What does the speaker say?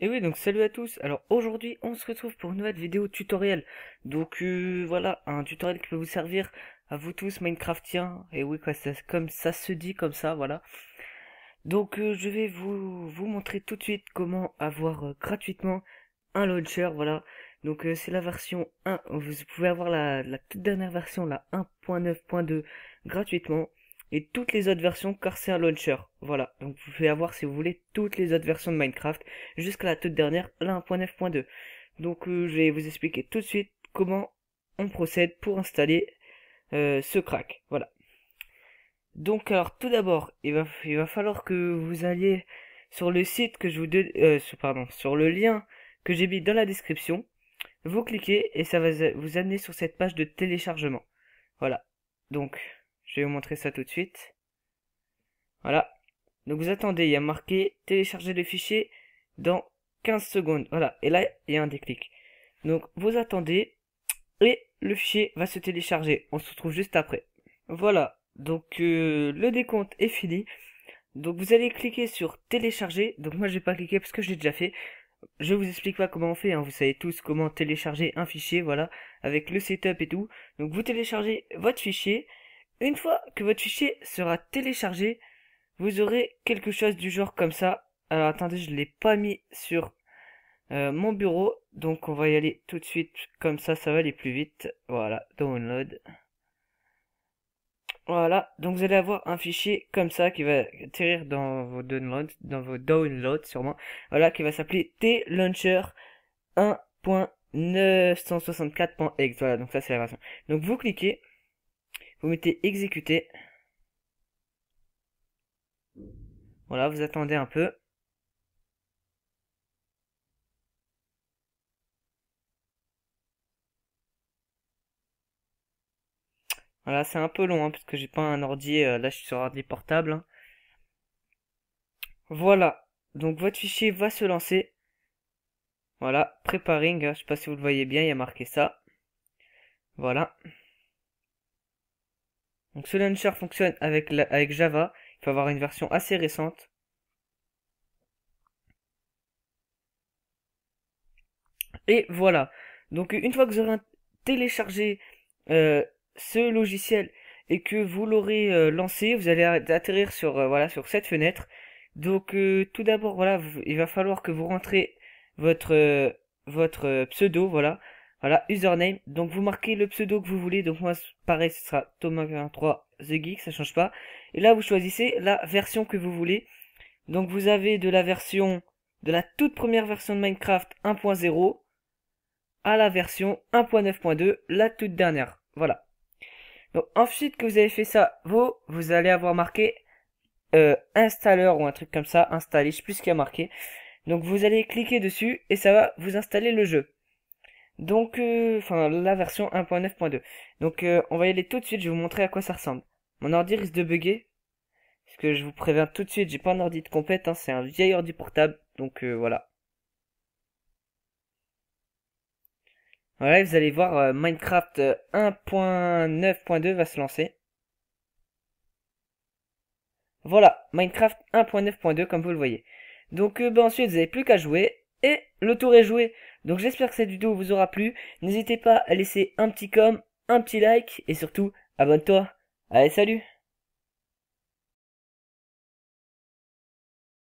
Et oui, donc salut à tous. Alors aujourd'hui, on se retrouve pour une nouvelle vidéo tutoriel. Donc euh, voilà, un tutoriel qui peut vous servir à vous tous Minecraftiens. Et oui, comme ça se dit, comme ça, voilà. Donc euh, je vais vous, vous montrer tout de suite comment avoir euh, gratuitement un launcher, voilà. Donc c'est la version 1, vous pouvez avoir la, la toute dernière version, la 1.9.2, gratuitement et toutes les autres versions car c'est un launcher. Voilà, donc vous pouvez avoir si vous voulez toutes les autres versions de Minecraft jusqu'à la toute dernière, la 1.9.2. Donc euh, je vais vous expliquer tout de suite comment on procède pour installer euh, ce crack. Voilà. Donc alors tout d'abord, il va, il va falloir que vous alliez sur le site que je vous donne, euh, pardon, sur le lien que j'ai mis dans la description. Vous cliquez et ça va vous amener sur cette page de téléchargement. Voilà. Donc, je vais vous montrer ça tout de suite. Voilà. Donc vous attendez, il y a marqué télécharger le fichier dans 15 secondes. Voilà, et là, il y a un déclic. Donc vous attendez et le fichier va se télécharger. On se retrouve juste après. Voilà, donc euh, le décompte est fini. Donc vous allez cliquer sur télécharger. Donc moi je vais pas cliquer parce que je l'ai déjà fait. Je vous explique pas comment on fait, hein. vous savez tous comment télécharger un fichier, voilà, avec le setup et tout. Donc vous téléchargez votre fichier, une fois que votre fichier sera téléchargé, vous aurez quelque chose du genre comme ça. Alors attendez, je ne l'ai pas mis sur euh, mon bureau. Donc on va y aller tout de suite. Comme ça, ça va aller plus vite. Voilà, download. Voilà, donc vous allez avoir un fichier comme ça qui va atterrir dans vos downloads, dans vos downloads sûrement. Voilà, qui va s'appeler T-Launcher 1.964.exe. Voilà, donc ça c'est la version. Donc vous cliquez, vous mettez exécuter. Voilà, vous attendez un peu. Voilà, c'est un peu long, hein, parce que j'ai pas un ordi, euh, là je suis sur ordi portable. Hein. Voilà, donc votre fichier va se lancer. Voilà, preparing, hein, je sais pas si vous le voyez bien, il y a marqué ça. Voilà. Donc ce launcher fonctionne avec, Java. Il faut avoir une version assez récente. Et voilà. Donc une fois que vous aurez téléchargé euh, ce logiciel et que vous l'aurez euh, lancé, vous allez atterrir euh, sur cette fenêtre. Donc tout d'abord il va falloir que vous rentrez votre votre pseudo voilà. Voilà, username. Donc vous marquez le pseudo que vous voulez. Donc moi, pareil, ce sera Thomas23 The Geek, ça change pas. Et là, vous choisissez la version que vous voulez. Donc vous avez de la version, de la toute première version de Minecraft 1.0 à la version 1.9.2, la toute dernière. Voilà. Donc ensuite que vous avez fait ça, vous, vous allez avoir marqué euh, installeur ou un truc comme ça, installer, je sais plus ce qu'il y a marqué. Donc vous allez cliquer dessus et ça va vous installer le jeu. Donc, euh, enfin, la version 1.9.2. Donc, euh, on va y aller tout de suite, je vais vous montrer à quoi ça ressemble. Mon ordi risque de bugger. Parce que je vous préviens tout de suite, j'ai pas un ordi de compète, hein, c'est un vieil ordi portable, donc euh, voilà. Voilà, vous allez voir, Minecraft 1.9.2 va se lancer. Voilà, Minecraft 1.9.2 comme vous le voyez. Donc ben, ensuite, vous n'avez plus qu'à jouer et le tour est joué. Donc j'espère que cette vidéo vous aura plu. N'hésitez pas à laisser un petit com, un petit like et surtout abonne-toi. Allez salut